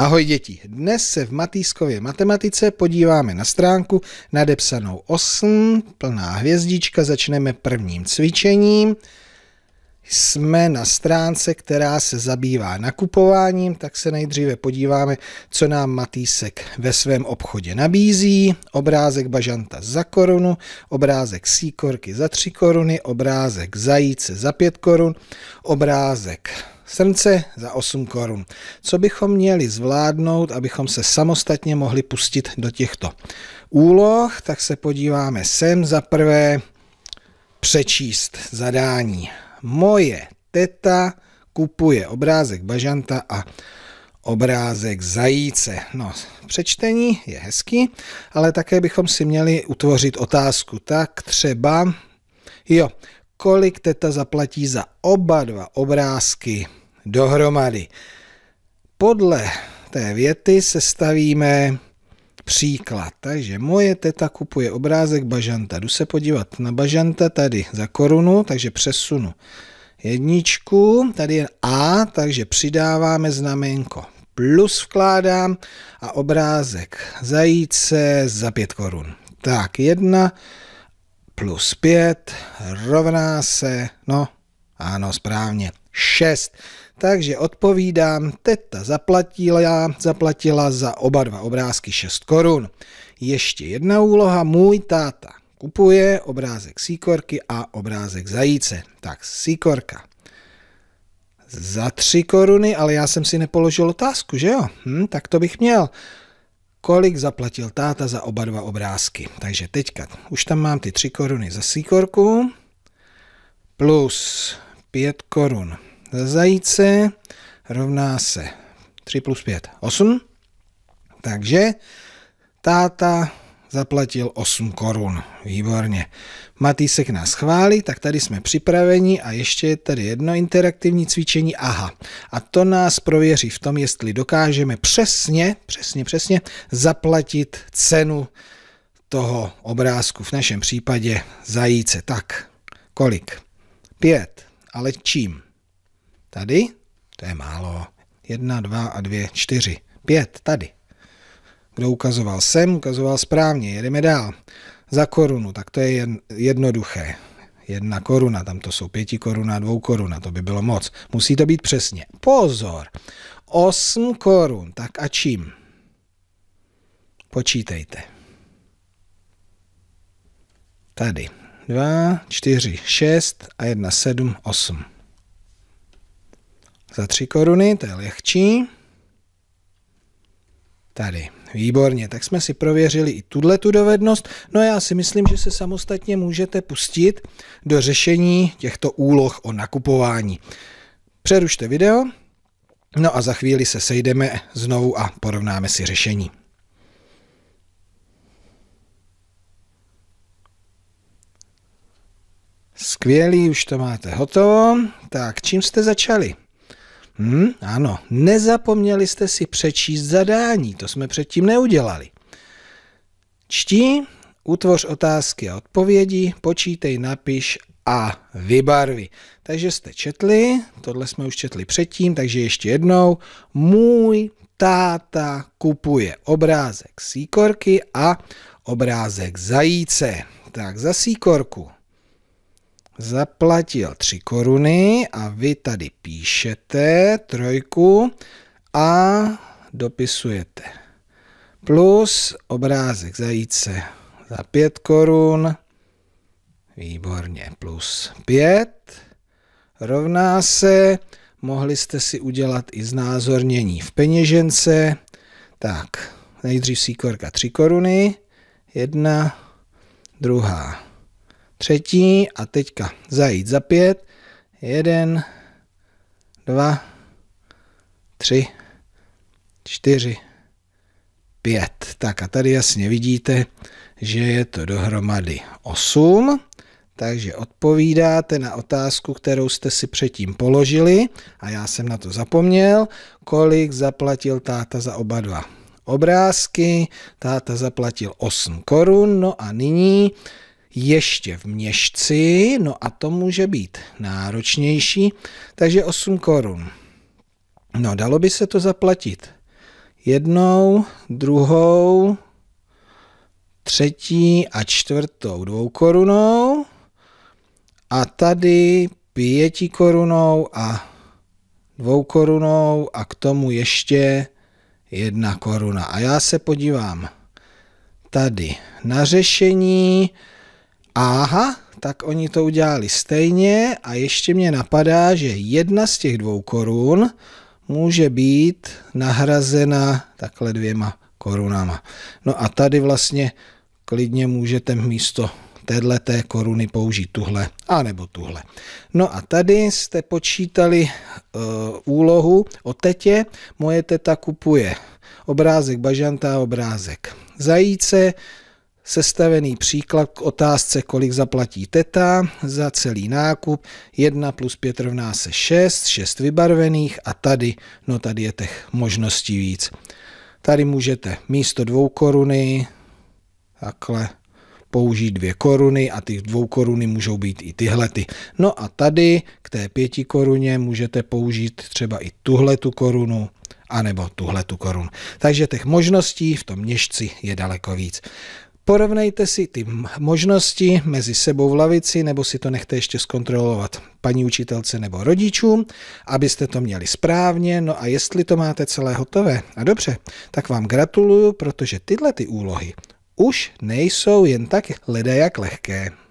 Ahoj děti, dnes se v Matýskově matematice podíváme na stránku nadepsanou 8, plná hvězdička, začneme prvním cvičením. Jsme na stránce, která se zabývá nakupováním, tak se nejdříve podíváme, co nám Matýsek ve svém obchodě nabízí. Obrázek bažanta za korunu, obrázek síkorky za 3 koruny, obrázek zajíce za 5 korun, obrázek Srnce za 8 korun. Co bychom měli zvládnout, abychom se samostatně mohli pustit do těchto úloh, tak se podíváme sem. Za prvé přečíst zadání. Moje teta kupuje obrázek bažanta a obrázek zajíce. No, přečtení je hezký, ale také bychom si měli utvořit otázku. Tak třeba, jo, kolik teta zaplatí za oba dva obrázky dohromady. Podle té věty se stavíme příklad. Takže moje teta kupuje obrázek bažanta. Jdu se podívat na bažanta tady za korunu, takže přesunu jedničku, tady je A, takže přidáváme znaménko plus vkládám a obrázek zajíce za 5 korun. Tak, jedna, plus 5 rovná se, no ano, správně, 6. Takže odpovídám, teta zaplatila, zaplatila za oba dva obrázky 6 korun. Ještě jedna úloha, můj táta kupuje obrázek síkorky a obrázek zajíce. Tak síkorka za 3 koruny, ale já jsem si nepoložil otázku, že jo? Hm, tak to bych měl kolik zaplatil táta za oba dva obrázky. Takže teďka už tam mám ty 3 koruny za síkorku plus 5 korun za zajíce rovná se 3 plus 5, 8. Takže táta Zaplatil 8 korun. Výborně. Matýsek nás chválí, tak tady jsme připraveni a ještě je tady jedno interaktivní cvičení. Aha. A to nás prověří v tom, jestli dokážeme přesně, přesně, přesně zaplatit cenu toho obrázku, v našem případě zajíce. Tak, kolik? Pět. Ale čím? Tady? To je málo. Jedna, dva a dvě, čtyři. Pět, tady. Kdo ukazoval sem, ukazoval správně. Jedeme dál. Za korunu, tak to je jednoduché. Jedna koruna, tam to jsou pěti koruna, dvou koruna, to by bylo moc. Musí to být přesně. Pozor, osm korun, tak a čím? Počítejte. Tady. dva, čtyři, šest a jedna sedm, osm. Za tři koruny, to je lehčí. Tady. Výborně, tak jsme si prověřili i tuhle tu dovednost. No já si myslím, že se samostatně můžete pustit do řešení těchto úloh o nakupování. Přerušte video, no a za chvíli se sejdeme znovu a porovnáme si řešení. Skvělý, už to máte hotovo. Tak, čím jste začali? Hm, ano, nezapomněli jste si přečíst zadání, to jsme předtím neudělali. Čti, utvoř otázky a odpovědi, počítej, napiš a vybarvi. Takže jste četli, tohle jsme už četli předtím, takže ještě jednou. Můj táta kupuje obrázek síkorky a obrázek zajíce. Tak za síkorku zaplatil 3 koruny a vy tady píšete trojku a dopisujete. Plus obrázek zajíce za 5 korun, výborně, plus 5, rovná se, mohli jste si udělat i znázornění v peněžence, tak nejdřív síkorka 3 koruny, jedna, druhá třetí a teďka zajít za pět, jeden, dva, tři, čtyři, pět. Tak a tady jasně vidíte, že je to dohromady osm. takže odpovídáte na otázku, kterou jste si předtím položili a já jsem na to zapomněl, kolik zaplatil táta za oba dva obrázky, táta zaplatil 8 korun, no a nyní ještě v měšci, no a to může být náročnější, takže 8 korun. No, dalo by se to zaplatit jednou, druhou, třetí a čtvrtou dvou korunou a tady pěti korunou a dvou korunou a k tomu ještě jedna koruna. A já se podívám tady na řešení, Aha, tak oni to udělali stejně a ještě mě napadá, že jedna z těch dvou korun může být nahrazena takhle dvěma korunama. No a tady vlastně klidně můžete místo téhle té koruny použít tuhle, a nebo tuhle. No a tady jste počítali e, úlohu o tetě. Moje teta kupuje obrázek bažanta a obrázek zajíce sestavený příklad k otázce, kolik zaplatí teta za celý nákup. 1 plus 5 rovná se 6, 6 vybarvených a tady, no tady je těch možností víc. Tady můžete místo dvou koruny, takhle, použít dvě koruny a ty dvou koruny můžou být i tyhle. Ty. No a tady k té pěti koruně můžete použít třeba i tuhle tu korunu anebo tuhle tu korun. Takže těch možností v tom měšci je daleko víc. Porovnejte si ty možnosti mezi sebou v lavici, nebo si to nechte ještě zkontrolovat paní učitelce nebo rodičům, abyste to měli správně. No a jestli to máte celé hotové a dobře, tak vám gratuluju, protože tyhle ty úlohy už nejsou jen tak jak lehké.